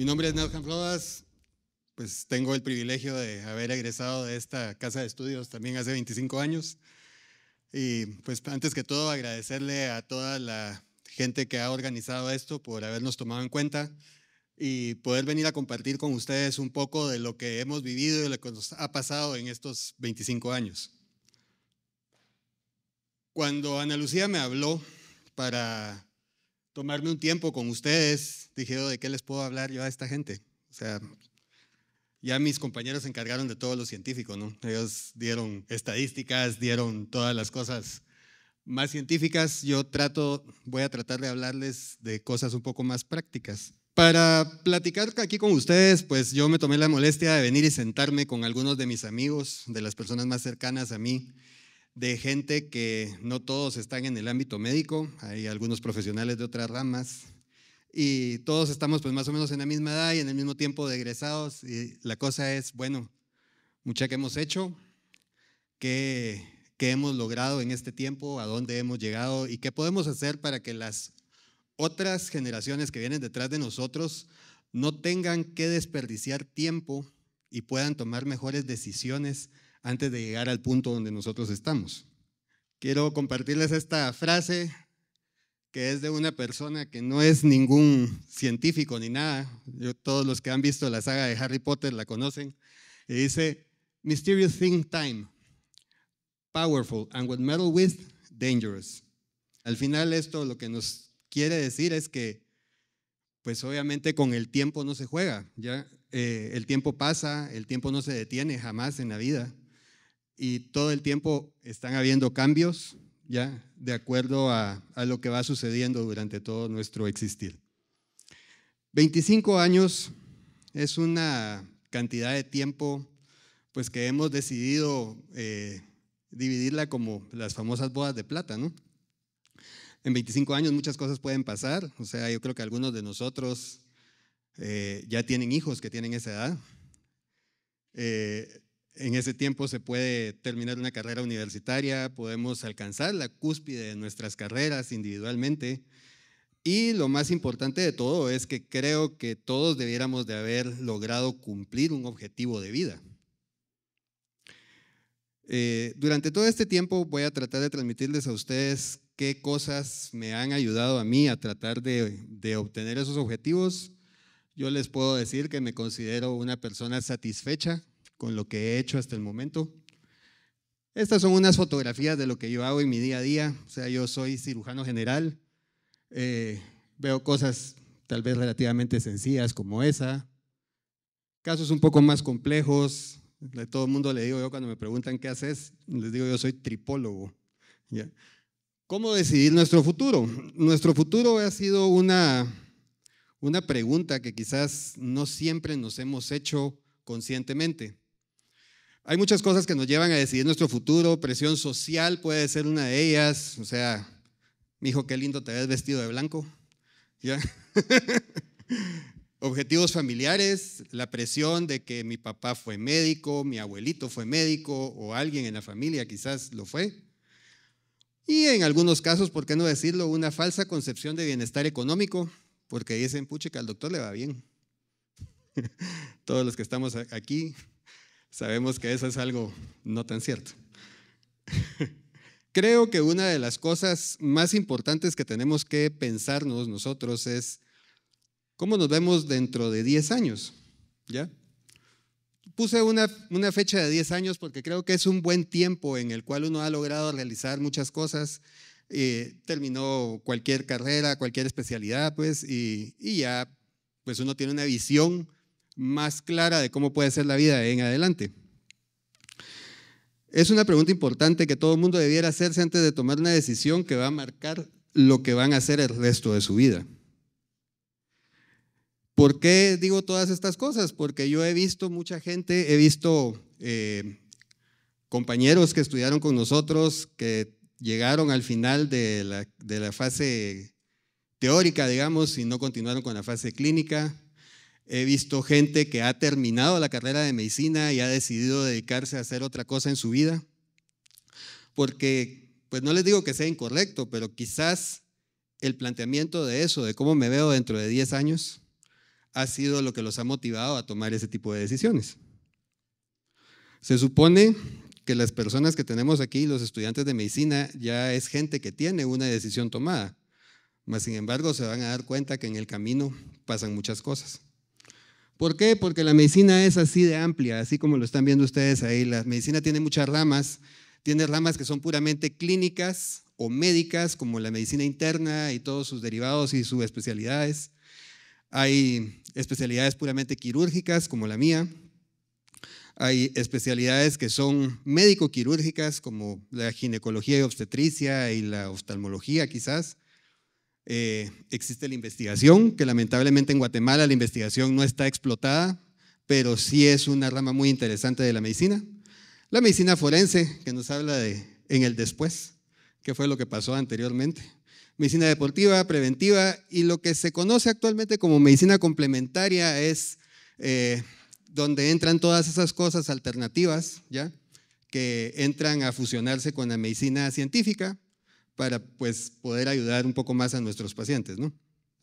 Mi nombre es Nelson Rodas, pues tengo el privilegio de haber egresado de esta casa de estudios también hace 25 años. Y pues antes que todo agradecerle a toda la gente que ha organizado esto por habernos tomado en cuenta y poder venir a compartir con ustedes un poco de lo que hemos vivido y lo que nos ha pasado en estos 25 años. Cuando Ana Lucía me habló para tomarme un tiempo con ustedes. Dije, oh, ¿de qué les puedo hablar yo a esta gente? O sea, ya mis compañeros se encargaron de todo lo científico, ¿no? Ellos dieron estadísticas, dieron todas las cosas más científicas. Yo trato, voy a tratar de hablarles de cosas un poco más prácticas. Para platicar aquí con ustedes, pues yo me tomé la molestia de venir y sentarme con algunos de mis amigos, de las personas más cercanas a mí, de gente que no todos están en el ámbito médico, hay algunos profesionales de otras ramas y todos estamos pues más o menos en la misma edad y en el mismo tiempo de egresados y la cosa es, bueno, mucha que hemos hecho, que hemos logrado en este tiempo, a dónde hemos llegado y qué podemos hacer para que las otras generaciones que vienen detrás de nosotros no tengan que desperdiciar tiempo y puedan tomar mejores decisiones antes de llegar al punto donde nosotros estamos. Quiero compartirles esta frase que es de una persona que no es ningún científico ni nada. todos los que han visto la saga de Harry Potter la conocen. Y dice, Mysterious Thing Time, Powerful, and what metal with, Dangerous. Al final esto lo que nos quiere decir es que, pues obviamente con el tiempo no se juega, ya eh, el tiempo pasa, el tiempo no se detiene jamás en la vida y todo el tiempo están habiendo cambios, ¿ya? De acuerdo a, lo que va sucediendo durante todo nuestro existir. 25 años es una cantidad de tiempo pues que hemos decidido eh, dividirla como las famosas bodas de plata, ¿no? En 25 años muchas cosas pueden pasar, o sea, yo creo que algunos de nosotros eh, ya tienen hijos que tienen esa edad. Eh, en ese tiempo se puede terminar una carrera universitaria, podemos alcanzar la cúspide de nuestras carreras individualmente. Y lo más importante de todo es que creo que todos debiéramos de haber logrado cumplir un objetivo de vida. Eh, durante todo este tiempo voy a tratar de transmitirles a ustedes qué cosas me han ayudado a mí a tratar de obtener esos objetivos. Yo les puedo decir que me considero una persona satisfecha con lo que he hecho hasta el momento. Estas son unas fotografías de lo que yo hago en mi día a día. O sea, yo soy cirujano general. Eh, veo cosas tal vez relativamente sencillas como esa. Casos un poco más complejos. De todo el mundo le digo yo cuando me preguntan qué haces, les digo yo soy tripólogo. ¿Cómo decidir nuestro futuro? Nuestro futuro ha sido una, una pregunta que quizás no siempre nos hemos hecho conscientemente. Hay muchas cosas que nos llevan a decidir nuestro futuro, presión social puede ser una de ellas, o sea, mi hijo, qué lindo te ves vestido de blanco, Objetivos familiares, la presión de que mi papá fue médico, mi abuelito fue médico o alguien en la familia quizás lo fue. Y en algunos casos, ¿por qué no decirlo? Una falsa concepción de bienestar económico, porque dicen, puche, que al doctor le va bien. Todos los que estamos aquí sabemos que eso es algo no tan cierto. Creo que una de las cosas más importantes que tenemos que pensarnos nosotros es cómo nos vemos dentro de 10 años. ¿Ya? Puse una, fecha de 10 años porque creo que es un buen tiempo en el cual uno ha logrado realizar muchas cosas. Eh, terminó cualquier carrera, cualquier especialidad, pues, y, y ya, pues uno tiene una visión más clara de cómo puede ser la vida en adelante. Es una pregunta importante que todo el mundo debiera hacerse antes de tomar una decisión que va a marcar lo que van a hacer el resto de su vida. ¿Por qué digo todas estas cosas? Porque yo he visto mucha gente, he visto eh, compañeros que estudiaron con nosotros, que llegaron al final de la fase teórica, digamos, y no continuaron con la fase clínica, He visto gente que ha terminado la carrera de medicina y ha decidido dedicarse a hacer otra cosa en su vida. Porque, pues no les digo que sea incorrecto, pero quizás el planteamiento de eso, de cómo me veo dentro de 10 años, ha sido lo que los ha motivado a tomar ese tipo de decisiones. Se supone que las personas que tenemos aquí, los estudiantes de medicina, ya es gente que tiene una decisión tomada, mas sin embargo se van a dar cuenta que en el camino pasan muchas cosas. ¿Por qué? Porque la medicina es así de amplia, así como lo están viendo ustedes ahí. La medicina tiene muchas ramas. Tiene ramas que son puramente clínicas o médicas, como la medicina interna y todos sus derivados y sus especialidades. Hay especialidades puramente quirúrgicas, como la mía. Hay especialidades que son médico-quirúrgicas, como la ginecología y obstetricia y la oftalmología quizás. Eh, existe la investigación, que lamentablemente en Guatemala la investigación no está explotada, pero sí es una rama muy interesante de la medicina. La medicina forense, que nos habla de en el después, qué fue lo que pasó anteriormente. Medicina deportiva, preventiva y lo que se conoce actualmente como medicina complementaria es eh, donde entran todas esas cosas alternativas, ¿ya? que entran a fusionarse con la medicina científica para pues, poder ayudar un poco más a nuestros pacientes. ¿no?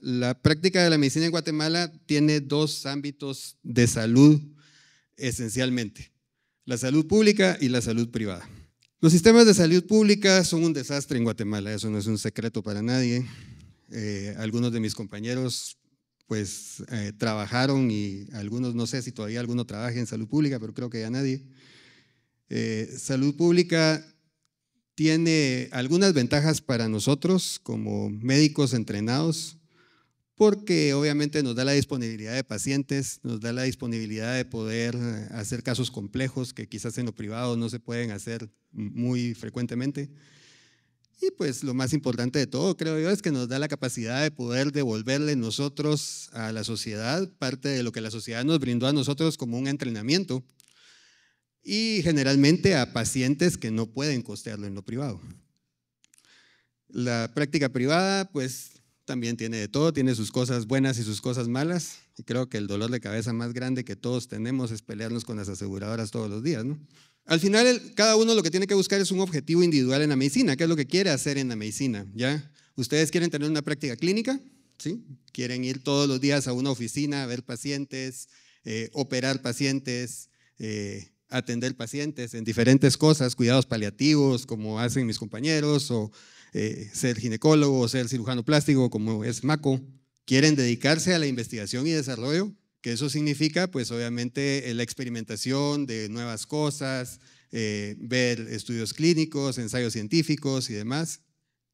La práctica de la medicina en Guatemala tiene dos ámbitos de salud esencialmente, la salud pública y la salud privada. Los sistemas de salud pública son un desastre en Guatemala, eso no es un secreto para nadie. Eh, algunos de mis compañeros pues eh, trabajaron y algunos, no sé si todavía alguno trabaja en salud pública, pero creo que ya nadie. Eh, salud pública tiene algunas ventajas para nosotros como médicos entrenados, porque obviamente nos da la disponibilidad de pacientes, nos da la disponibilidad de poder eh, hacer casos complejos que quizás en lo privado no se pueden hacer muy frecuentemente. Y pues lo más importante de todo, creo yo, es que nos da la capacidad de poder devolverle nosotros a la sociedad parte de lo que la sociedad nos brindó a nosotros como un entrenamiento y generalmente a pacientes que no pueden costearlo en lo privado. La práctica privada, pues también tiene de todo, tiene sus cosas buenas y sus cosas malas. Y creo que el dolor de cabeza más grande que todos tenemos es pelearnos con las aseguradoras todos los días, ¿no? Al final, cada uno lo que tiene que buscar es un objetivo individual en la medicina, qué es lo que quiere hacer en la medicina, ¿ya? Ustedes quieren tener una práctica clínica, ¿sí? Quieren ir todos los días a una oficina a ver pacientes, eh, operar pacientes, eh, atender pacientes en diferentes cosas, cuidados paliativos, como hacen mis compañeros, o eh, ser ginecólogo, o ser cirujano plástico, como es Maco. Quieren dedicarse a la investigación y desarrollo, que eso significa, pues obviamente, eh, la experimentación de nuevas cosas, eh, ver estudios clínicos, ensayos científicos y demás.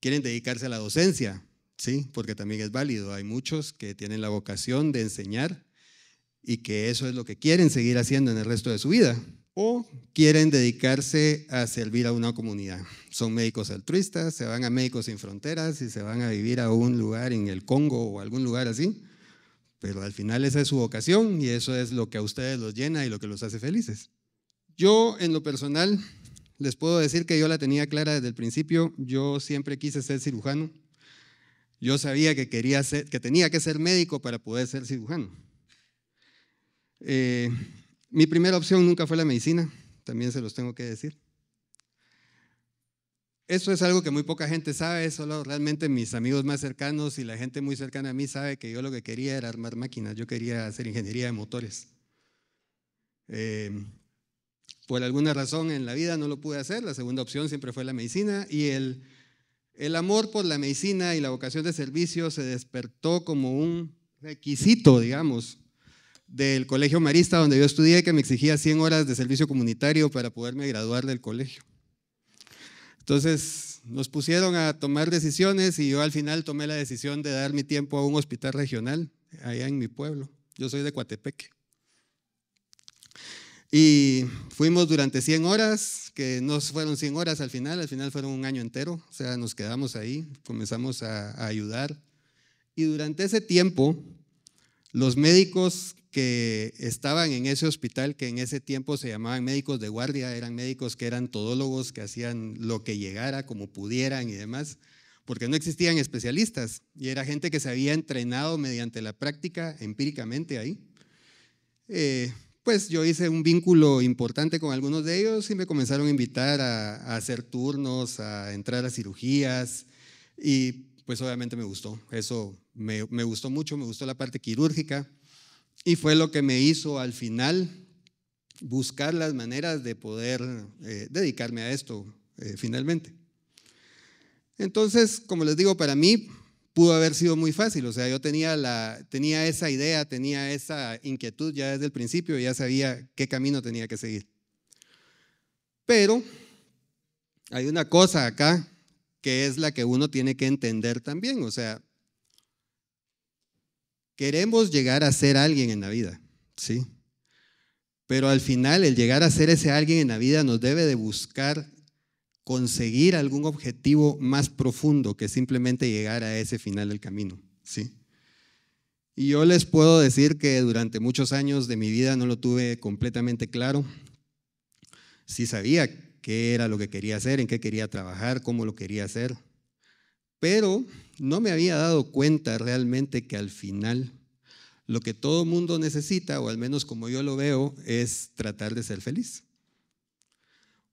Quieren dedicarse a la docencia, ¿sí? Porque también es válido. Hay muchos que tienen la vocación de enseñar y que eso es lo que quieren seguir haciendo en el resto de su vida o quieren dedicarse a servir a una comunidad. Son médicos altruistas, se van a Médicos Sin Fronteras y se van a vivir a un lugar en el Congo o algún lugar así, pero al final esa es su vocación y eso es lo que a ustedes los llena y lo que los hace felices. Yo en lo personal les puedo decir que yo la tenía clara desde el principio, yo siempre quise ser cirujano. Yo sabía que quería ser, que tenía que ser médico para poder ser cirujano. Eh, mi primera opción nunca fue la medicina, también se los tengo que decir. Eso es algo que muy poca gente sabe, solo realmente mis amigos más cercanos y la gente muy cercana a mí sabe que yo lo que quería era armar máquinas, yo quería hacer ingeniería de motores. Em, por alguna razón en la vida no lo pude hacer, la segunda opción siempre fue la medicina y el, el amor por la medicina y la vocación de servicio se despertó como un requisito, digamos, del colegio marista donde yo estudié que me exigía 100 horas de servicio comunitario para poderme graduar del colegio. Entonces nos pusieron a tomar decisiones y yo al final tomé la decisión de dar mi tiempo a un hospital regional allá en mi pueblo. Yo soy de Coatepeque. Y fuimos durante 100 horas, que no fueron 100 horas al final, al final fueron un año entero, o sea, nos quedamos ahí, comenzamos a, a ayudar. Y durante ese tiempo, los médicos que estaban en ese hospital, que en ese tiempo se llamaban médicos de guardia, eran médicos que eran todólogos, que hacían lo que llegara, como pudieran y demás, porque no existían especialistas y era gente que se había entrenado mediante la práctica empíricamente ahí. Eh, pues yo hice un vínculo importante con algunos de ellos y me comenzaron a invitar a, hacer turnos, a entrar a cirugías y pues obviamente me gustó, eso me, me gustó mucho, me gustó la parte quirúrgica, y fue lo que me hizo al final buscar las maneras de poder eh, dedicarme a esto eh, finalmente. Entonces, como les digo, para mí pudo haber sido muy fácil, o sea, yo tenía, la, tenía esa idea, tenía esa inquietud ya desde el principio, ya sabía qué camino tenía que seguir. Pero hay una cosa acá que es la que uno tiene que entender también, o sea, Queremos llegar a ser alguien en la vida, ¿sí? Pero al final el llegar a ser ese alguien en la vida nos debe de buscar conseguir algún objetivo más profundo que simplemente llegar a ese final del camino, ¿sí? Y yo les puedo decir que durante muchos años de mi vida no lo tuve completamente claro. Sí sabía qué era lo que quería hacer, en qué quería trabajar, cómo lo quería hacer, pero no me había dado cuenta realmente que al final lo que todo mundo necesita, o al menos como yo lo veo, es tratar de ser feliz.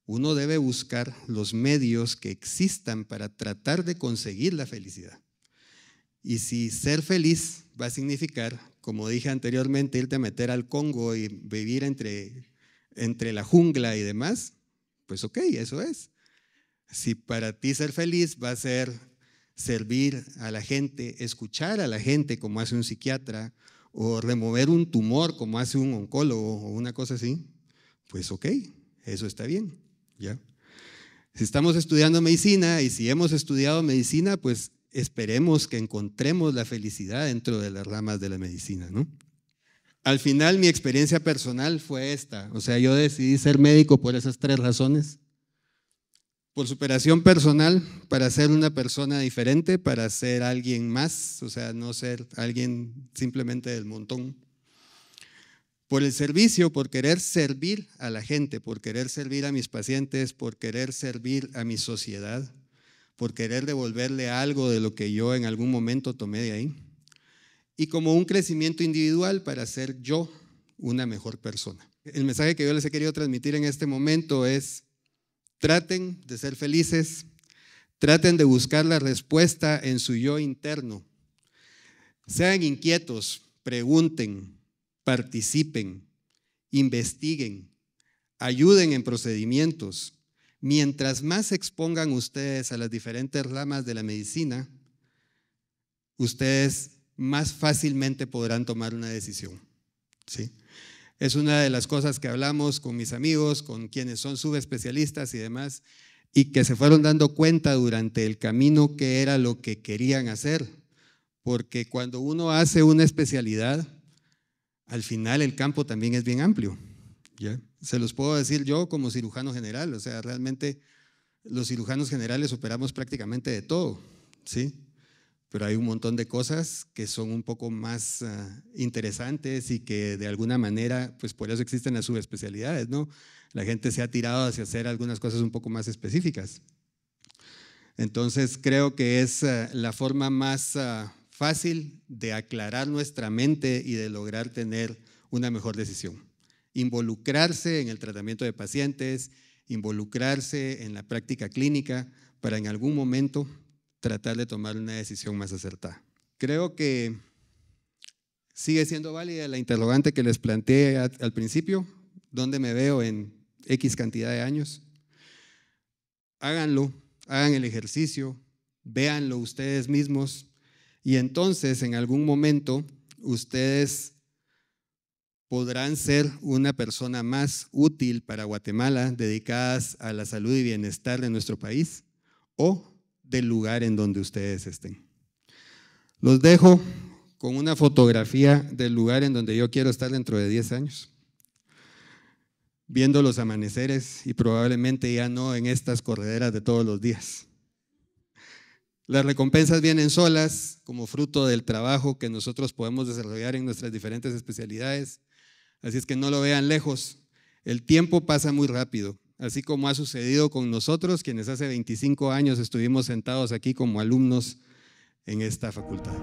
Uno debe buscar los medios que existan para tratar de conseguir la felicidad. Y si ser feliz va a significar, como dije anteriormente, irte a meter al Congo y vivir entre, entre la jungla y demás, pues ok, eso es. Si para ti ser feliz va a ser servir a la gente, escuchar a la gente como hace un psiquiatra, o remover un tumor como hace un oncólogo o una cosa así, pues ok, eso está bien, ¿ya? Si estamos estudiando medicina y si hemos estudiado medicina, pues esperemos que encontremos la felicidad dentro de las ramas de la medicina, ¿no? Al final mi experiencia personal fue esta, o sea, yo decidí ser médico por esas tres razones por superación personal, para ser una persona diferente, para ser alguien más, o sea, no ser alguien simplemente del montón. Por el servicio, por querer servir a la gente, por querer servir a mis pacientes, por querer servir a mi sociedad, por querer devolverle algo de lo que yo en algún momento tomé de ahí. Y como un crecimiento individual para ser yo una mejor persona. El mensaje que yo les he querido transmitir en este momento es Traten de ser felices, traten de buscar la respuesta en su yo interno. Sean inquietos, pregunten, participen, investiguen, ayuden en procedimientos. Mientras más expongan ustedes a las diferentes ramas de la medicina, ustedes más fácilmente podrán tomar una decisión. ¿Sí? Es una de las cosas que hablamos con mis amigos, con quienes son subespecialistas y demás, y que se fueron dando cuenta durante el camino qué era lo que querían hacer. Porque cuando uno hace una especialidad, al final el campo también es bien amplio. ¿ya? Se los puedo decir yo como cirujano general, o sea, realmente los cirujanos generales operamos prácticamente de todo. ¿sí? pero hay un montón de cosas que son un poco más ah, interesantes y que de alguna manera, pues por eso existen las subespecialidades, ¿no? La gente se ha tirado hacia hacer algunas cosas un poco más específicas. Entonces creo que es ah, la forma más ah, fácil de aclarar nuestra mente y de lograr tener una mejor decisión. Involucrarse en el tratamiento de pacientes, involucrarse en la práctica clínica para en algún momento tratar de tomar una decisión más acertada. Creo que sigue siendo válida la interrogante que les planteé al principio, ¿dónde me veo en X cantidad de años? Háganlo, hagan el ejercicio, véanlo ustedes mismos y entonces en algún momento ustedes podrán ser una persona más útil para Guatemala dedicadas a la salud y bienestar de nuestro país o del lugar en donde ustedes estén. Los dejo con una fotografía del lugar en donde yo quiero estar dentro de 10 años, viendo los amaneceres y probablemente ya no en estas correderas de todos los días. Las recompensas vienen solas como fruto del trabajo que nosotros podemos desarrollar en nuestras diferentes especialidades, así es que no lo vean lejos. El tiempo pasa muy rápido así como ha sucedido con nosotros, quienes hace 25 años estuvimos sentados aquí como alumnos en esta facultad.